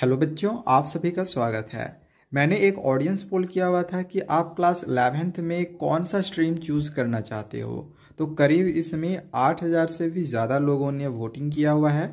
hello बच्चों आप सभी का स्वागत है मैंने एक ऑडियंस पोल किया हुआ था कि आप क्लास एलेवेंथ में कौन सा स्ट्रीम चूज़ करना चाहते हो तो करीब इसमें आठ हज़ार से भी ज़्यादा लोगों ने वोटिंग किया हुआ है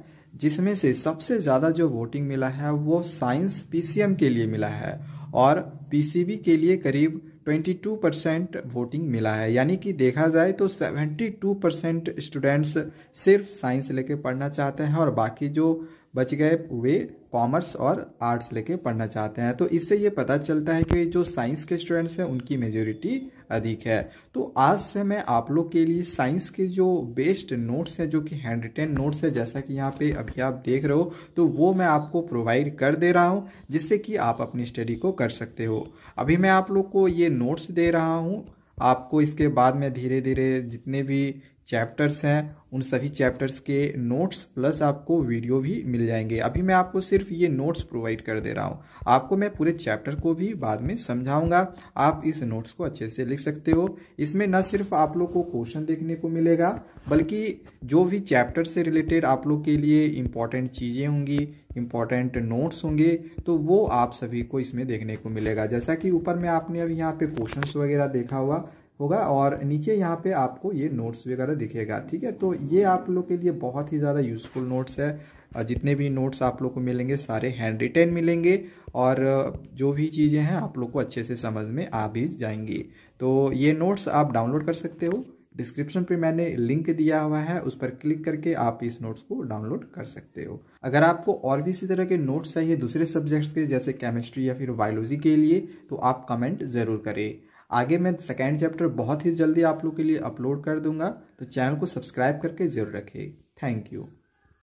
जिसमें से सबसे ज़्यादा जो वोटिंग मिला है वो साइंस पीसीएम के लिए मिला है और पीसीबी के लिए करीब 22 परसेंट वोटिंग मिला है यानी कि देखा जाए तो 72 परसेंट स्टूडेंट्स सिर्फ साइंस लेके पढ़ना चाहते हैं और बाकी जो बच गए वे कॉमर्स और आर्ट्स लेके पढ़ना चाहते हैं तो इससे ये पता चलता है कि जो साइंस के स्टूडेंट्स हैं उनकी मेजोरिटी अधिक है तो आज से मैं आप लोग के लिए साइंस के जो बेस्ट नोट्स हैं जो कि हैंड रिटेन नोट्स हैं जैसा कि यहाँ पे अभी आप देख रहे हो तो वो मैं आपको प्रोवाइड कर दे रहा हूँ जिससे कि आप अपनी स्टडी को कर सकते हो अभी मैं आप लोग को ये नोट्स दे रहा हूँ आपको इसके बाद में धीरे धीरे जितने भी चैप्टर्स हैं उन सभी चैप्टर्स के नोट्स प्लस आपको वीडियो भी मिल जाएंगे अभी मैं आपको सिर्फ ये नोट्स प्रोवाइड कर दे रहा हूँ आपको मैं पूरे चैप्टर को भी बाद में समझाऊंगा आप इस नोट्स को अच्छे से लिख सकते हो इसमें न सिर्फ आप लोग को क्वेश्चन देखने को मिलेगा बल्कि जो भी चैप्टर से रिलेटेड आप लोग के लिए इम्पॉर्टेंट चीज़ें होंगी इम्पॉर्टेंट नोट्स होंगे तो वो आप सभी को इसमें देखने को मिलेगा जैसा कि ऊपर में आपने अभी यहाँ पे क्वेश्चन वगैरह देखा हुआ होगा और नीचे यहाँ पे आपको ये नोट्स वगैरह दिखेगा ठीक है तो ये आप लोग के लिए बहुत ही ज़्यादा यूज़फुल नोट्स है जितने भी नोट्स आप लोग को मिलेंगे सारे हैंड रिटेन मिलेंगे और जो भी चीज़ें हैं आप लोग को अच्छे से समझ में आ भी जाएंगी तो ये नोट्स आप डाउनलोड कर सकते हो डिस्क्रिप्शन पे मैंने लिंक दिया हुआ है उस पर क्लिक करके आप इस नोट्स को डाउनलोड कर सकते हो अगर आपको और भी इसी तरह के नोट्स चाहिए दूसरे सब्जेक्ट्स के जैसे केमिस्ट्री या फिर बायोलॉजी के लिए तो आप कमेंट ज़रूर करें आगे मैं सेकेंड चैप्टर बहुत ही जल्दी आप लोग के लिए अपलोड कर दूंगा तो चैनल को सब्सक्राइब करके जरूर रखिए थैंक यू